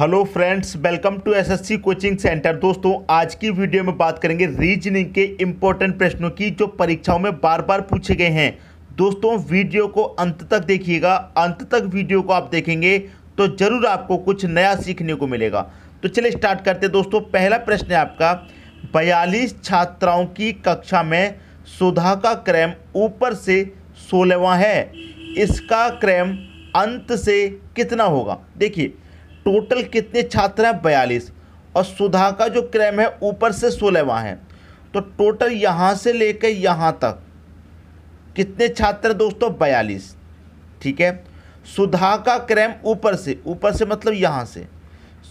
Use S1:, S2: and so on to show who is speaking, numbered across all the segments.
S1: hello friends welcome to SSC coaching centre दोस्तों आज की वीडियो में बात करेंगे रीजनिंग के इम्पोर्टेंट प्रश्नों की जो परीक्षाओं में बार बार पूछे गए हैं दोस्तों वीडियो को अंत तक देखिएगा अंत तक वीडियो को आप देखेंगे तो ज़रूर आपको कुछ नया सीखने को मिलेगा तो चलिए स्टार्ट करते दोस्तों पहला प्रश्न है आपका बयालीस छात्राओं की कक्षा में सुधा का क्रम ऊपर से सोलहवा है इसका क्रम अंत से कितना होगा देखिए टोटल कितने छात्र हैं बयालीस और सुधा का जो क्रम है ऊपर से सोलहवा है तो टोटल यहाँ से लेकर यहाँ तक कितने छात्र दोस्तों बयालीस ठीक है सुधा का क्रम ऊपर से ऊपर से मतलब यहाँ से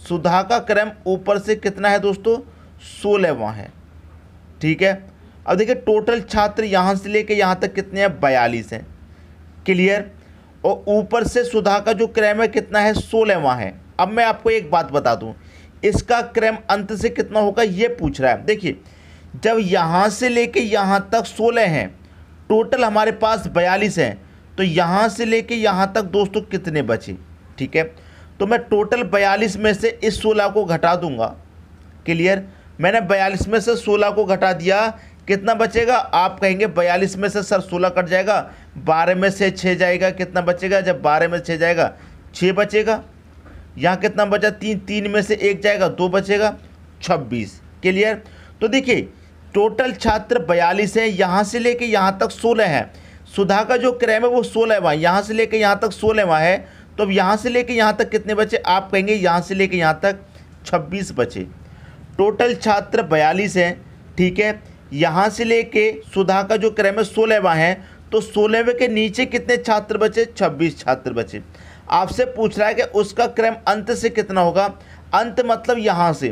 S1: सुधा का क्रम ऊपर से कितना है दोस्तों सोलहवा है ठीक है अब देखिए टोटल छात्र यहाँ से लेकर यहाँ तक कितने हैं बयालीस हैं क्लियर और ऊपर से सुधा का जो क्रम है कितना है सोलहवा है अब मैं आपको एक बात बता दूं इसका क्रम अंत से कितना होगा ये पूछ रहा है देखिए जब यहाँ से लेके यहाँ तक सोलह हैं टोटल हमारे पास बयालीस हैं तो यहाँ से लेके यहाँ तक दोस्तों कितने बचे ठीक है तो मैं टोटल बयालीस में से इस सोलह को घटा दूंगा क्लियर मैंने बयालीस में से सोलह को घटा दिया कितना बचेगा आप कहेंगे बयालीस में से सर सोलह कट जाएगा बारह में से छः जाएगा कितना बचेगा जब बारह में छः जाएगा छः बचेगा यहाँ कितना बचा तीन तीन में से एक जाएगा दो बचेगा छब्बीस क्लियर तो देखिए टोटल छात्र बयालीस हैं यहाँ से लेके यहाँ तक सोलह हैं सुधा का जो क्रम है वो सोलहवा यहाँ से लेके यहाँ तक सोलहवा है तो अब यहाँ से लेके यहाँ तक कितने बचे आप कहेंगे यहाँ से लेके यहाँ तक छब्बीस बचे टोटल छात्र बयालीस हैं ठीक है यहाँ से लेके सुधा का जो क्रम है सोलहवा है तो सोलहवें के नीचे कितने छात्र बचे छब्बीस छात्र बचे आपसे पूछ रहा है कि उसका क्रम अंत से कितना होगा अंत मतलब यहाँ से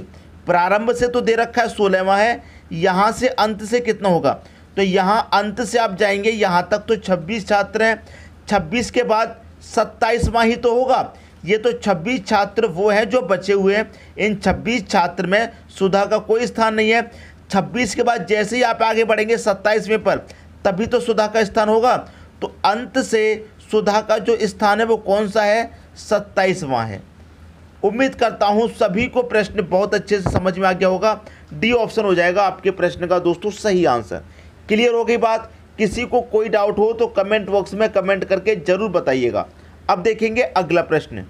S1: प्रारंभ से तो दे रखा है सोलहवा है यहाँ से अंत से कितना होगा तो यहाँ अंत से आप जाएंगे यहाँ तक तो छब्बीस छात्र हैं छब्बीस के बाद सत्ताईसवा ही तो होगा ये तो 26 छात्र वो हैं जो बचे हुए हैं इन 26 छात्र में सुधा का कोई स्थान नहीं है 26 के बाद जैसे ही आप आगे बढ़ेंगे सत्ताईसवें पर तभी तो सुधा का स्थान होगा तो अंत से सुधा का जो स्थान है वो कौन सा है सत्ताईसवां है उम्मीद करता हूँ सभी को प्रश्न बहुत अच्छे से समझ में आ गया होगा डी ऑप्शन हो जाएगा आपके प्रश्न का दोस्तों सही आंसर क्लियर हो गई बात किसी को कोई डाउट हो तो कमेंट बॉक्स में कमेंट करके ज़रूर बताइएगा अब देखेंगे अगला प्रश्न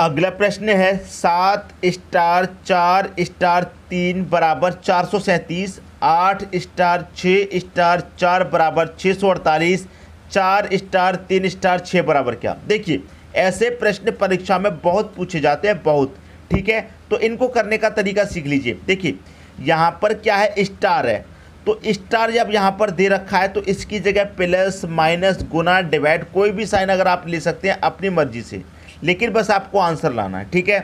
S1: अगला प्रश्न है सात स्टार चार स्टार तीन बराबर चार सौ सैंतीस आठ स्टार छः स्टार चार बराबर छः सौ अड़तालीस चार स्टार तीन स्टार छः बराबर क्या देखिए ऐसे प्रश्न परीक्षा में बहुत पूछे जाते हैं बहुत ठीक है तो इनको करने का तरीका सीख लीजिए देखिए यहाँ पर क्या है स्टार है तो स्टार जब यहाँ पर दे रखा है तो इसकी जगह प्लस माइनस गुना डिवाइड कोई भी साइन अगर आप ले सकते हैं अपनी मर्जी से लेकिन बस आपको आंसर लाना है ठीक है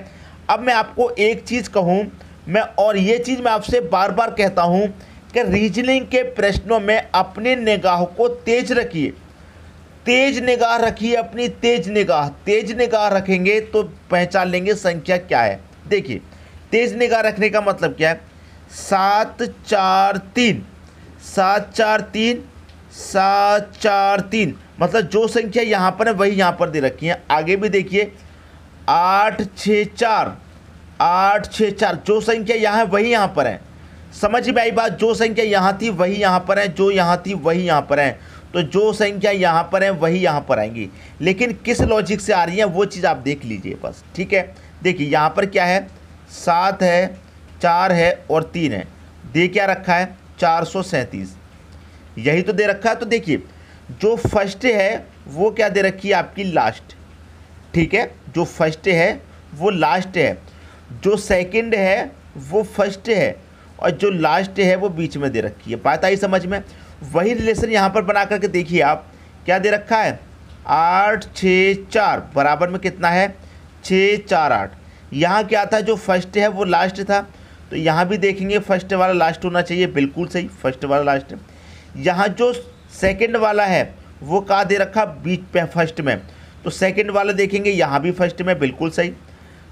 S1: अब मैं आपको एक चीज़ कहूँ मैं और ये चीज़ मैं आपसे बार बार कहता हूँ कि रीजनिंग के प्रश्नों में अपनी निगाह को तेज रखिए तेज निगाह रखिए अपनी तेज निगाह तेज निगाह रखेंगे तो पहचान लेंगे संख्या क्या है देखिए तेज निगाह रखने का मतलब क्या है सात चार तीन सात चार तीन सात चार तीन मतलब जो संख्या यहाँ पर है वही यहाँ पर दे रखी है आगे भी देखिए आठ छः चार आठ छः चार जो संख्या यहाँ है वही यहाँ पर है समझ में आई बात जो संख्या यहाँ थी वही यहाँ पर है जो यहाँ थी वही यहाँ पर है तो जो संख्या यहाँ पर है वही यहाँ पर आएंगी लेकिन किस लॉजिक से आ रही है वो चीज़ आप देख लीजिए बस ठीक है देखिए यहाँ पर क्या है सात है चार है और तीन है दे क्या रखा है चार सौ सैंतीस यही तो दे रखा है तो देखिए जो फर्स्ट है वो क्या दे रखी है आपकी लास्ट ठीक है जो फर्स्ट है वो लास्ट है जो सेकंड है वो फर्स्ट है और जो लास्ट है वो बीच में दे रखी है बात आई समझ में वही रिलेशन यहाँ पर बना करके देखिए आप क्या दे रखा है आठ छः चार बराबर में कितना है छः चार आठ यहाँ क्या था जो फर्स्ट है वो लास्ट था तो यहाँ भी देखेंगे फर्स्ट वाला लास्ट होना चाहिए बिल्कुल सही फर्स्ट वाला लास्ट यहाँ जो सेकंड वाला है वो कहा दे रखा बीच पे फर्स्ट में तो सेकंड वाला देखेंगे यहाँ भी फर्स्ट में बिल्कुल सही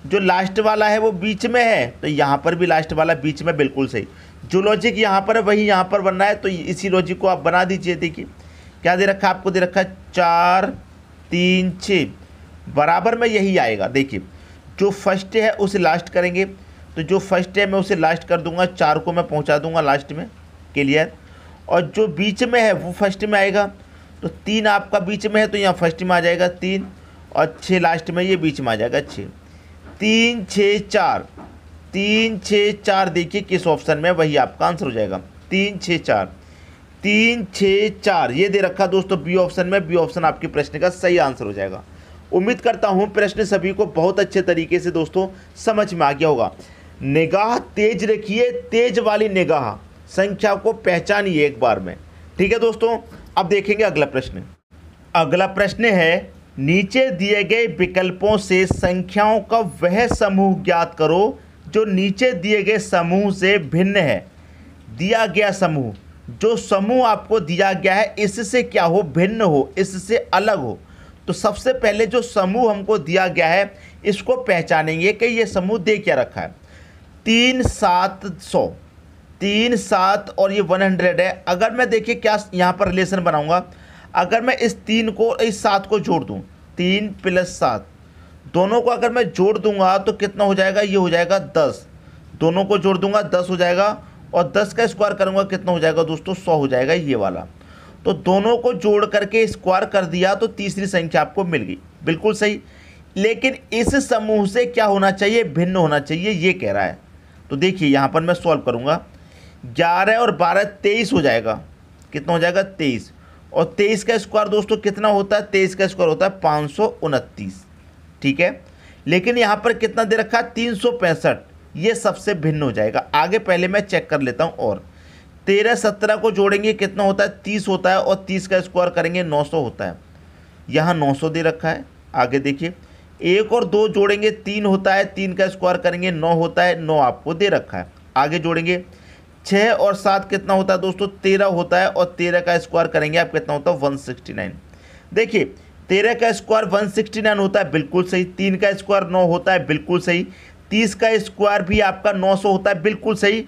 S1: जो लास्ट वाला है वो बीच में है तो यहाँ पर भी लास्ट वाला बीच में बिल्कुल सही जो लॉजिक यहाँ पर है वही यहाँ पर बन रहा है तो इसी लॉजिक को आप बना दीजिए देखिए क्या दे रखा है आपको दे रखा है चार तीन छ बराबर में यही आएगा देखिए जो फर्स्ट है उसे लास्ट करेंगे तो जो फर्स्ट है मैं उसे लास्ट कर दूंगा चार को मैं पहुंचा दूंगा लास्ट में क्लियर और जो बीच में है वो फर्स्ट में आएगा तो तीन आपका बीच में है तो यहाँ फर्स्ट में आ जाएगा तीन और छः लास्ट में ये बीच में आ जाएगा छः तीन छः चार तीन छः चार देखिए किस ऑप्शन में वही आपका आंसर हो जाएगा तीन छः चार तीन छः चार ये दे रखा दोस्तों बी ऑप्शन में बी ऑप्शन आपके प्रश्न का सही आंसर हो जाएगा उम्मीद करता हूँ प्रश्न सभी को बहुत अच्छे तरीके से दोस्तों समझ में आ गया होगा निगाह तेज रखिए तेज वाली निगाह संख्या को पहचानिए एक बार में ठीक है दोस्तों अब देखेंगे अगला प्रश्न अगला प्रश्न है नीचे दिए गए विकल्पों से संख्याओं का वह समूह ज्ञात करो जो नीचे दिए गए समूह से भिन्न है दिया गया समूह जो समूह आपको दिया गया है इससे क्या हो भिन्न हो इससे अलग हो तो सबसे पहले जो समूह हमको दिया गया है इसको पहचानेंगे कि ये समूह दे क्या रखा है तीन सात सौ तीन सात और ये वन हंड्रेड है अगर मैं देखिए क्या यहाँ पर रिलेशन बनाऊँगा अगर मैं इस तीन को इस सात को जोड़ दूँ तीन प्लस सात दोनों को अगर मैं जोड़ दूंगा तो कितना हो जाएगा ये हो जाएगा दस दोनों को जोड़ दूंगा दस हो जाएगा और दस का स्क्वायर करूंगा कितना हो जाएगा दोस्तों सौ हो जाएगा ये वाला तो दोनों को जोड़ करके स्क्वायर कर दिया तो तीसरी संख्या आपको मिल गई बिल्कुल सही लेकिन इस समूह से क्या होना चाहिए भिन्न होना चाहिए ये कह रहा है तो देखिए यहाँ पर मैं सॉल्व करूँगा ग्यारह और बारह तेईस हो जाएगा कितना हो जाएगा तेईस और तेईस का स्क्वायर दोस्तों कितना होता है तेईस का स्क्वायर होता है पाँच सौ उनतीस ठीक है लेकिन यहाँ पर कितना दे रखा है तीन सौ पैंसठ ये सबसे भिन्न हो जाएगा आगे पहले मैं चेक कर लेता हूँ और तेरह सत्रह को जोड़ेंगे कितना होता है तीस होता है और तीस का स्क्वायर करेंगे नौ सौ होता है यहाँ नौ सौ दे रखा है आगे देखिए एक और दो जोड़ेंगे तीन होता है तीन का स्क्वायर करेंगे नौ होता है नौ आपको दे रखा है आगे जोड़ेंगे छः और सात कितना होता है दोस्तों तेरह होता है और तेरह का स्क्वायर करेंगे आप कितना होता है वन सिक्सटी नाइन देखिए तेरह का स्क्वायर वन सिक्सटी नाइन होता है बिल्कुल सही तीन का स्क्वायर नौ होता है बिल्कुल सही तीस का स्क्वायर भी आपका नौ सौ होता है बिल्कुल सही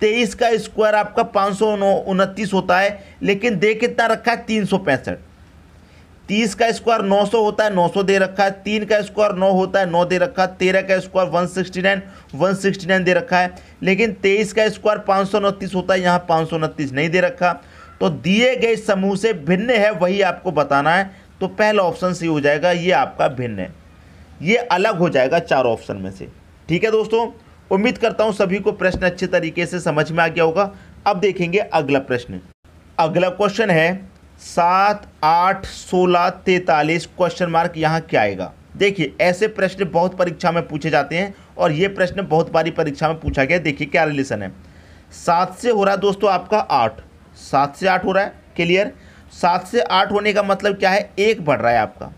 S1: तेईस का स्क्वायर आपका पाँच सौ उनतीस होता है लेकिन दे कितना रखा है तीन सौ पैंसठ तीस का स्क्वायर नौ सौ होता है नौ सौ दे रखा है तीन का स्क्वायर नौ होता है नौ दे रखा है तेरह का square one sixty nine one sixty nine दे रखा है लेकिन तेईस का स्क्वायर पाँच सौ उनतीस होता है यहाँ पाँच सौ उनतीस नहीं दे रखा तो दिए गए समूह से भिन्न है वही आपको बताना है तो पहला ऑप्शन सी हो जाएगा ये आपका भिन्न है ये अलग हो जाएगा चार ऑप्शन में से ठीक है दोस्तों उम्मीद करता हूँ सभी को प्रश्न अच्छे तरीके से समझ में आ गया होगा अब देखेंगे अगला प्रश्न अगला क्वेश्चन है सात आठ सोलह तैतालीस क्वेश्चन मार्क यहाँ क्या आएगा देखिए ऐसे प्रश्न बहुत परीक्षा में पूछे जाते हैं और ये प्रश्न बहुत बारी परीक्षा में पूछा गया देखिए क्या रिलेशन है सात से हो रहा है दोस्तों आपका आठ सात से आठ हो रहा है क्लियर सात से आठ होने का मतलब क्या है एक बढ़ रहा है आपका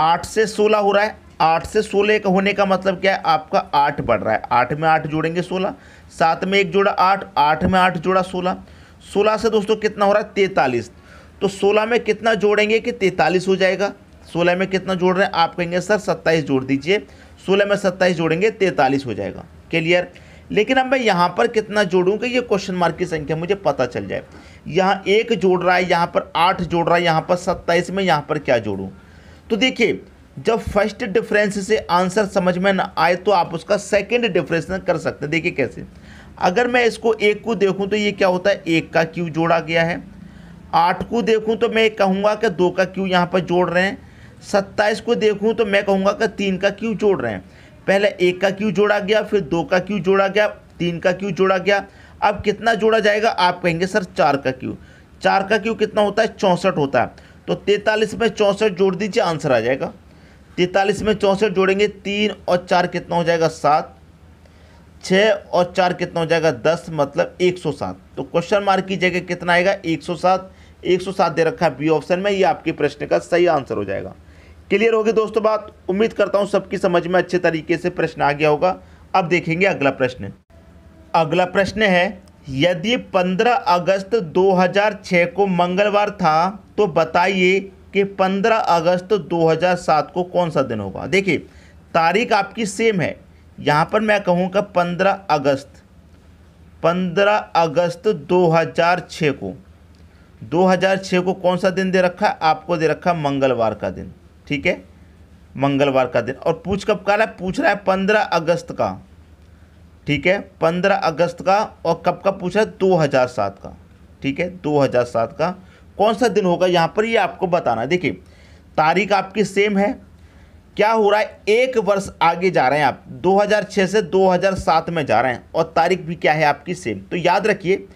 S1: आठ से सोलह हो रहा है आठ से सोलह का होने का मतलब क्या है आपका आठ बढ़ रहा है आठ में आठ जोड़ेंगे सोलह सात में एक जोड़ा आठ आठ में आठ जोड़ा सोलह सोलह से दोस्तों कितना हो रहा है तैंतालीस तो सोलह में कितना जोड़ेंगे कि तैंतालीस हो जाएगा सोलह में कितना जोड़ रहे हैं आप कहेंगे सर सत्ताईस जोड़ दीजिए सोलह में सत्ताईस जोड़ेंगे तैंतालीस हो जाएगा क्लियर लेकिन अब मैं यहाँ पर कितना जोड़ूँ कि ये क्वेश्चन मार्क की संख्या मुझे पता चल जाए यहाँ एक जोड़ रहा है यहाँ पर आठ जोड़ रहा है यहाँ पर सत्ताईस में यहाँ पर क्या जोड़ूँ तो देखिए जब फर्स्ट डिफरेंस से आंसर समझ में ना आए तो आप उसका सेकेंड डिफरेंस कर सकते हैं देखिए कैसे अगर मैं इसको एक को देखूँ तो ये क्या होता है एक का क्यू जोड़ा गया है आठ को देखूँ तो मैं कहूँगा कि दो का क्यू यहाँ पर जोड़ रहे हैं सत्ताईस को देखूँ तो मैं कहूँगा कि तीन का क्यू जोड़ रहे हैं पहले एक का क्यू जोड़ा गया फिर दो का क्यू जोड़ा गया तीन का क्यू जोड़ा गया अब कितना जोड़ा जाएगा आप कहेंगे सर चार का क्यू चार का क्यू कितना होता है चौंसठ होता है तो तैंतालीस में चौंसठ जोड़ दीजिए आंसर आ जाएगा तैंतालीस में चौंसठ जोड़ेंगे तीन और चार कितना हो जाएगा सात छः और चार कितना हो जाएगा दस मतलब एक सौ सात तो क्वेश्चन मार्क की जगह कितना आएगा एक सौ सात एक सौ सात दे रखा है बी ऑप्शन में ये आपके प्रश्न का सही आंसर हो जाएगा क्लियर होगी दोस्तों बात उम्मीद करता हूँ सबकी समझ में अच्छे तरीके से प्रश्न आ गया होगा अब देखेंगे अगला प्रश्न अगला प्रश्न है यदि 15 अगस्त 2006 को मंगलवार था तो बताइए कि 15 अगस्त 2007 को कौन सा दिन होगा देखिए तारीख आपकी सेम है यहाँ पर मैं कहूँगा 15 अगस्त 15 अगस्त 2006 को 2006 को कौन सा दिन दे रखा है आपको दे रखा है मंगलवार का दिन ठीक है मंगलवार का दिन और पूछ कब का रहा है पूछ रहा है पंद्रह अगस्त का ठीक है पंद्रह अगस्त का और कब का पूछा दो हज़ार सात का ठीक है दो हज़ार सात का कौन सा दिन होगा यहाँ पर ये यह आपको बताना है देखिए तारीख आपकी सेम है क्या हो रहा है एक वर्ष आगे जा रहे हैं आप 2006 से 2007 में जा रहे हैं और तारीख भी क्या है आपकी सेम तो याद रखिए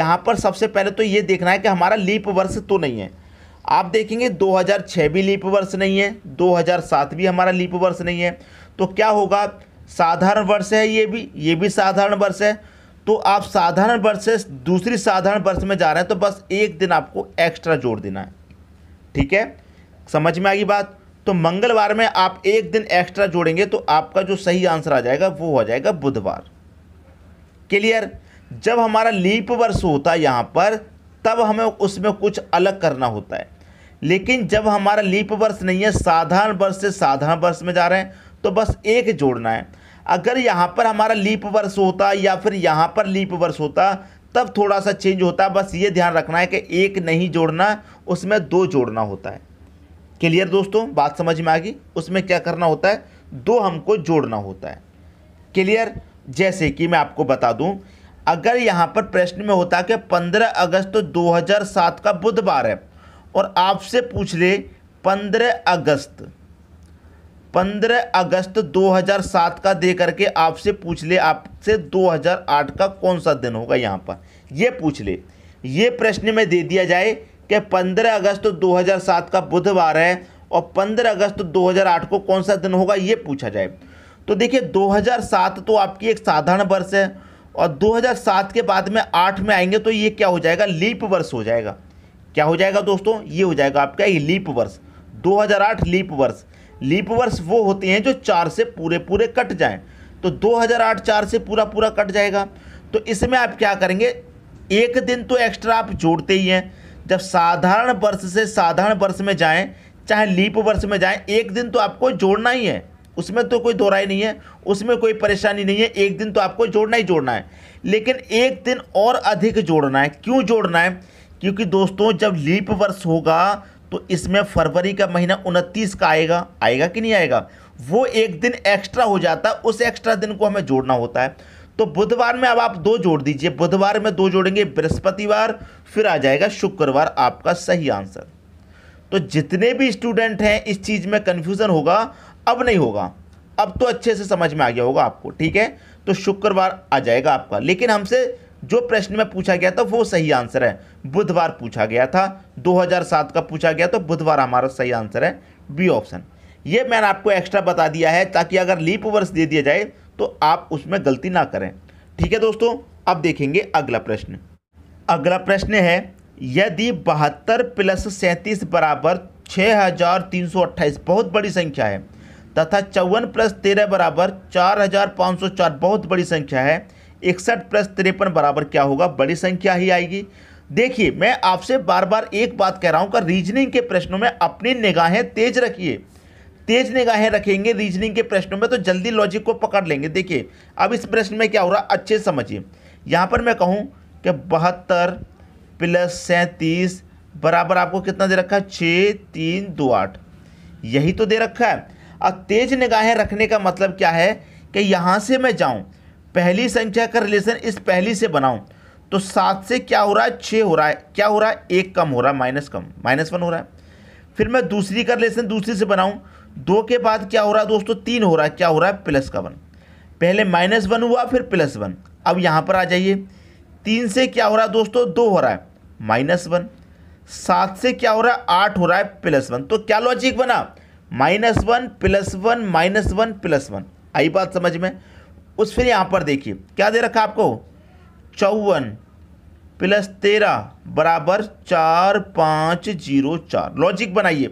S1: यहाँ पर सबसे पहले तो ये देखना है कि हमारा लीप वर्ष तो नहीं है आप देखेंगे 2006 भी लीप वर्ष नहीं है 2007 भी हमारा लीप वर्ष नहीं है तो क्या होगा साधारण वर्ष है ये भी ये भी साधारण वर्ष है तो आप साधारण वर्ष से दूसरी साधारण वर्ष में जा रहे हैं तो बस एक दिन आपको एक्स्ट्रा जोड़ देना है ठीक है समझ में आ गई बात तो मंगलवार में आप एक दिन एक्स्ट्रा जोड़ेंगे तो आपका जो सही आंसर आ जाएगा वो हो जाएगा बुधवार क्लियर जब हमारा लीप वर्ष होता है यहाँ पर तब हमें उसमें कुछ अलग करना होता है लेकिन जब हमारा लीप वर्ष नहीं है साधारण वर्ष से साधारण वर्ष में जा रहे हैं तो बस एक जोड़ना है अगर यहाँ पर हमारा लीप वर्ष होता या फिर यहाँ पर लीप वर्ष होता तब थोड़ा सा चेंज होता है बस ये ध्यान रखना है कि एक नहीं जोड़ना उसमें दो जोड़ना होता है क्लियर दोस्तों बात समझ में आ गई उसमें क्या करना होता है दो हमको जोड़ना होता है क्लियर जैसे कि मैं आपको बता दूं अगर यहाँ पर प्रश्न में होता कि 15 अगस्त 2007 का बुधवार है और आपसे पूछ ले 15 अगस्त पंद्रह अगस्त 2007 का दे करके आपसे पूछ ले आपसे 2008 का कौन सा दिन होगा यहाँ पर ये पूछ ले ये प्रश्न में दे दिया जाए कि 15 अगस्त 2007 का बुधवार है और 15 अगस्त 2008 को कौन सा दिन होगा ये पूछा जाए तो देखिए 2007 तो आपकी एक साधारण वर्ष है और 2007 के बाद में आठ में आएंगे तो ये क्या हो जाएगा लीप वर्ष हो जाएगा क्या हो जाएगा दोस्तों ये हो जाएगा आपका ये लीप वर्ष 2008 लीप वर्ष लीप वर्ष वो होते हैं जो चार से पूरे पूरे कट जाएं तो 2008 चार से पूरा पूरा कट जाएगा तो इसमें आप क्या करेंगे एक दिन तो एक्स्ट्रा आप जोड़ते ही हैं जब साधारण वर्ष से साधारण वर्ष में जाएं चाहे लीप वर्ष में जाएं एक दिन तो आपको जोड़ना ही है उसमें तो कोई दोहराई नहीं है उसमें कोई परेशानी नहीं है एक दिन तो आपको जोड़ना ही जोड़ना है लेकिन एक दिन और अधिक जोड़ना है क्यों जोड़ना है क्योंकि दोस्तों जब लीप वर्ष होगा तो इसमें फरवरी का महीना उनतीस का आएगा आएगा कि नहीं आएगा वो एक दिन एक्स्ट्रा हो जाता है उस एक्स्ट्रा दिन को हमें जोड़ना होता है तो बुधवार में अब आप दो जोड़ दीजिए बुधवार में दो जोड़ेंगे बृहस्पतिवार फिर आ जाएगा शुक्रवार आपका सही आंसर तो जितने भी स्टूडेंट हैं इस चीज़ में कन्फ्यूज़न होगा अब नहीं होगा अब तो अच्छे से समझ में आ गया होगा आपको ठीक है तो शुक्रवार आ जाएगा आपका लेकिन हमसे जो प्रश्न में पूछा गया था वो सही आंसर है बुधवार पूछा गया था 2007 का पूछा गया तो बुधवार हमारा सही आंसर है बी ऑप्शन ये मैंने आपको एक्स्ट्रा बता दिया है ताकि अगर लीप वर्ष दे दिया जाए तो आप उसमें गलती ना करें ठीक है दोस्तों अब देखेंगे अगला प्रश्न अगला प्रश्न है यदि बहत्तर प्लस सैंतीस बराबर छः हज़ार तीन सौ अट्ठाईस बहुत बड़ी संख्या है तथा चौवन प्लस तेरह बराबर चार हज़ार पाँच सौ चार बहुत बड़ी संख्या है इकसठ प्लस तिरपन बराबर क्या होगा बड़ी संख्या ही आएगी देखिए मैं आपसे बार बार एक बात कह रहा हूँ कि रीजनिंग के प्रश्नों में अपनी निगाहें तेज रखिए तेज निगाहें रखेंगे रीजनिंग के प्रश्नों में तो जल्दी लॉजिक को पकड़ लेंगे देखिए अब इस प्रश्न में क्या हो रहा अच्छे समझिए यहाँ पर मैं कहूँ कि बहत्तर प्लस सैंतीस बराबर आपको कितना दे रखा है छः तीन दो आठ यही तो दे रखा है अब तेज निगाहें रखने का मतलब क्या है कि यहाँ से मैं जाऊँ पहली संख्या का रिलेशन इस पहली से बनाऊँ तो सात से क्या हो रहा है छः हो रहा है क्या हो रहा है एक कम हो रहा है माइनस कम माइनस वन हो रहा है फिर मैं दूसरी का रिलेशन दूसरी से बनाऊँ दो के बाद क्या हो रहा है दोस्तों तीन हो रहा है क्या हो रहा है प्लस का वन पहले माइनस वन हुआ फिर प्लस वन अब यहाँ पर आ जाइए तीन से क्या हो रहा है दोस्तों दो हो रहा है माइनस वन सात से क्या हो रहा है आठ हो रहा है प्लस वन तो क्या लॉजिक बना minus one plus one minus one plus one आई बात समझ में उस फिर यहाँ पर देखिए क्या दे रखा आपको चौवन प्लस तेरह बराबर चार पाँच जीरो चार लॉजिक बनाइए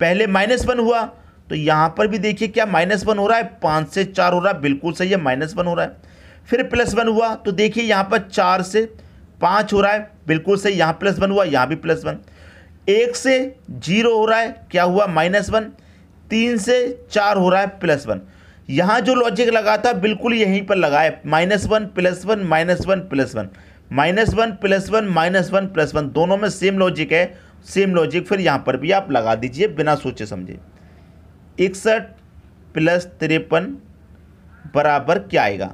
S1: पहले माइनस वन हुआ तो यहाँ पर भी देखिए क्या माइनस वन हो रहा है पाँच से चार हो रहा है बिल्कुल सही है माइनस वन हो रहा है फिर प्लस वन हुआ तो देखिए यहाँ पर चार से पाँच हो रहा है बिल्कुल सही यहाँ प्लस वन हुआ यहाँ भी प्लस वन एक से जीरो हो रहा है क्या हुआ माइनस वन तीन से चार हो रहा है प्लस वन यहाँ जो लॉजिक लगा था बिल्कुल यहीं पर लगा है minus one plus one minus one plus one minus one plus one minus one plus one दोनों में सेम लॉजिक है सेम लॉजिक फिर यहाँ पर भी आप लगा दीजिए बिना सोचे समझे इकसठ प्लस तिरपन बराबर क्या आएगा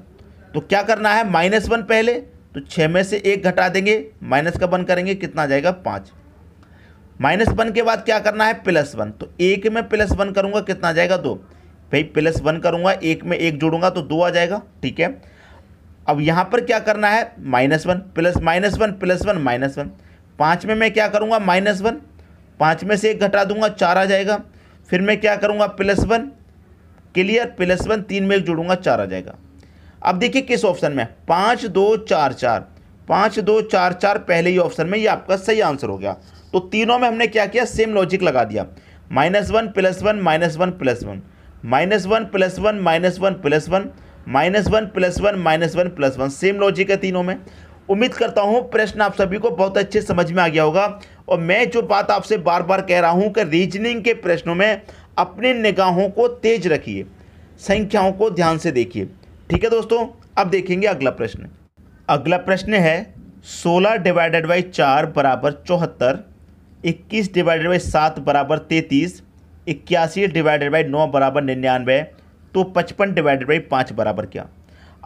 S1: तो क्या करना है माइनस वन पहले तो छः में से एक घटा देंगे माइनस का वन करेंगे कितना जाएगा पाँच माइनस वन के बाद क्या करना है प्लस वन तो एक में प्लस वन करूँगा कितना जाएगा दो भाई प्लस वन करूँगा एक में एक जोड़ूंगा तो दो आ जाएगा ठीक है अब यहाँ पर क्या करना है minus one plus minus one plus one minus one पाँच में मैं क्या करूँगा माइनस वन पाँच में से एक घटा दूंगा चार आ जाएगा फिर मैं क्या करूँगा plus one clear plus one तीन में एक जोड़ूंगा चार आ जाएगा अब देखिए किस ऑप्शन में पाँच दो चार चार पाँच दो चार चार पहले ही ऑप्शन में ये आपका सही आंसर हो गया तो तीनों में हमने क्या किया सेम लॉजिक लगा दिया minus one plus one minus one plus one minus one plus one minus one plus one minus one plus one minus one plus one same logic है तीनों में उम्मीद करता हूँ प्रश्न आप सभी को बहुत अच्छे समझ में आ गया होगा और मैं जो बात आपसे बार बार कह रहा हूँ कि रीजनिंग के प्रश्नों में अपनी निगाहों को तेज रखिए संख्याओं को ध्यान से देखिए ठीक है दोस्तों अब देखेंगे अगला प्रश्न अगला प्रश्न है सोलह डिवाइडेड बाई चार बराबर चौहत्तर इक्कीस डिवाइडेड बाई सात बराबर तैंतीस इक्यासी डिवाइडेड बाई नौ बराबर निन्यानवे तो पचपन डिवाइडेड बाई पाँच बराबर क्या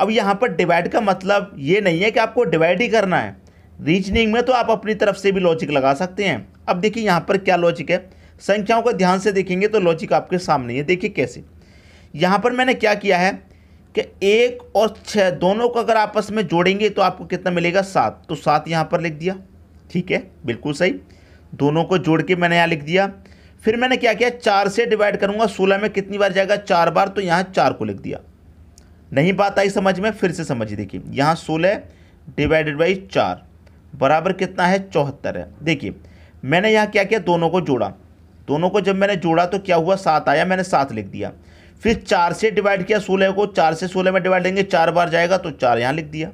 S1: अब यहाँ पर डिवाइड का मतलब ये नहीं है कि आपको डिवाइड ही करना है रीजनिंग में तो आप अपनी तरफ से भी लॉजिक लगा सकते हैं अब देखिए यहाँ पर क्या लॉजिक है संख्याओं को ध्यान से देखेंगे तो लॉजिक आपके सामने है देखिए कैसे यहाँ पर मैंने क्या किया है कि एक और छः दोनों को अगर आपस में जोड़ेंगे तो आपको कितना मिलेगा सात तो सात यहाँ पर लिख दिया ठीक है बिल्कुल सही दोनों को जोड़ के मैंने यहाँ लिख दिया फिर मैंने क्या किया चार से डिवाइड करूंगा सोलह में कितनी बार जाएगा चार बार तो यहाँ चार को लिख दिया नहीं बात आई समझ में फिर से समझिए देखिए यहाँ सोलह डिवाइडेड बाई चार बराबर कितना है चौहत्तर है देखिए मैंने यहाँ क्या किया दोनों को जोड़ा दोनों को जब मैंने जोड़ा तो क्या हुआ सात आया मैंने सात लिख दिया फिर चार से डिवाइड किया सोलह को चार से सोलह में डिवाइड लेंगे चार बार जाएगा तो चार यहाँ लिख दिया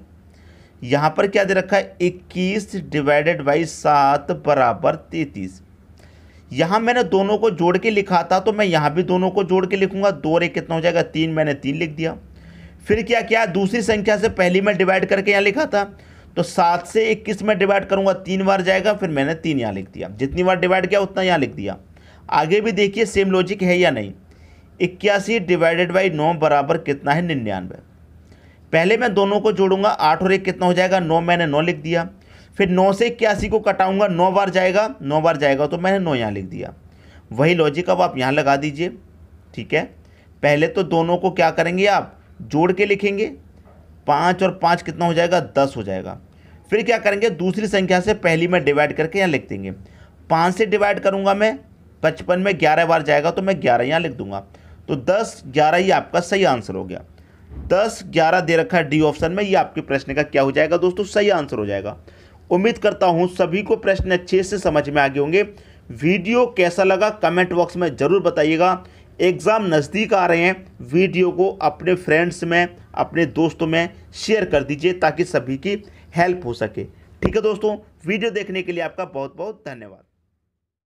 S1: यहाँ पर क्या दे रखा है इक्कीस डिवाइडेड बाई सात बराबर तैतीस यहाँ मैंने दोनों को जोड़ के लिखा था तो मैं यहाँ भी दोनों को जोड़ के लिखूंगा दो और एक कितना हो जाएगा तीन मैंने तीन लिख दिया फिर क्या क्या दूसरी संख्या से पहली मैं डिवाइड करके यहाँ लिखा था तो सात से इक्कीस में डिवाइड करूंगा तीन बार जाएगा फिर मैंने तीन यहाँ लिख दिया जितनी बार डिवाइड किया उतना यहाँ लिख दिया आगे भी देखिए सेम लॉजिक है या नहीं इक्यासी डिवाइडेड बाई नौ बराबर कितना है निन्यानवे पहले मैं दोनों को जोड़ूंगा आठ और एक कितना हो जाएगा नौ मैंने नौ लिख दिया फिर नौ से इक्यासी को कटाऊंगा नौ बार जाएगा नौ बार जाएगा तो मैंने नौ यहाँ लिख दिया वही लॉजिक अब आप यहाँ लगा दीजिए ठीक है पहले तो दोनों को क्या करेंगे आप जोड़ के लिखेंगे पाँच और पाँच कितना हो जाएगा दस हो जाएगा फिर क्या करेंगे दूसरी संख्या से पहली में डिवाइड करके यहाँ लिख देंगे पाँच से डिवाइड करूँगा मैं पचपन में ग्यारह बार जाएगा तो मैं ग्यारह यहाँ लिख दूंगा तो दस ग्यारह ही आपका सही आंसर हो गया दस ग्यारह दे रखा है डी ऑप्शन में ये आपके प्रश्न का क्या हो जाएगा दोस्तों सही आंसर हो जाएगा उम्मीद करता हूँ सभी को प्रश्न अच्छे से समझ में आगे होंगे वीडियो कैसा लगा कमेंट बॉक्स में ज़रूर बताइएगा एग्ज़ाम नज़दीक आ रहे हैं वीडियो को अपने फ्रेंड्स में अपने दोस्तों में शेयर कर दीजिए ताकि सभी की हेल्प हो सके ठीक है दोस्तों वीडियो देखने के लिए आपका बहुत बहुत धन्यवाद